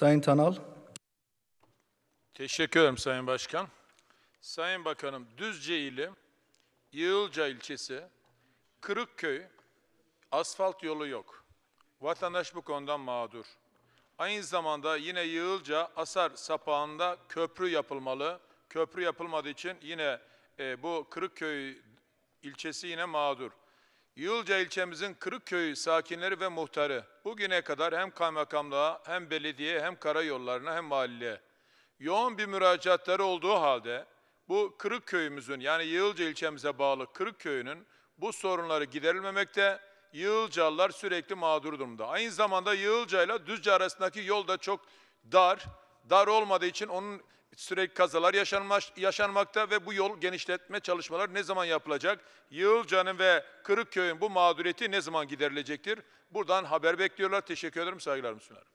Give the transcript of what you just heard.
Sayın Tanal. Teşekkür ederim Sayın Başkan. Sayın Bakanım, Düzce ili, Yığılca ilçesi, Kırıkköy, asfalt yolu yok. Vatandaş bu konudan mağdur. Aynı zamanda yine Yığılca Asar sapağında köprü yapılmalı. Köprü yapılmadığı için yine e, bu Kırıkköy ilçesi yine mağdur. Yılca ilçemizin Kırıkköy'ü sakinleri ve muhtarı bugüne kadar hem kaymakamlığa hem belediye hem karayollarına hem mahalleye yoğun bir müracaatları olduğu halde bu Kırıkköy'ümüzün yani Yığılca ilçemize bağlı Kırıkköy'ünün bu sorunları giderilmemekte Yığılcalılar sürekli mağdur durumda. Aynı zamanda Yığılca ile Düzce arasındaki yol da çok dar. Dar olmadığı için onun Sürekli kazalar yaşanmış, yaşanmakta ve bu yol genişletme çalışmaları ne zaman yapılacak? Yığılcan'ın ve Kırıkköy'ün bu mağduriyeti ne zaman giderilecektir? Buradan haber bekliyorlar. Teşekkür ederim, saygılarımı sunarım.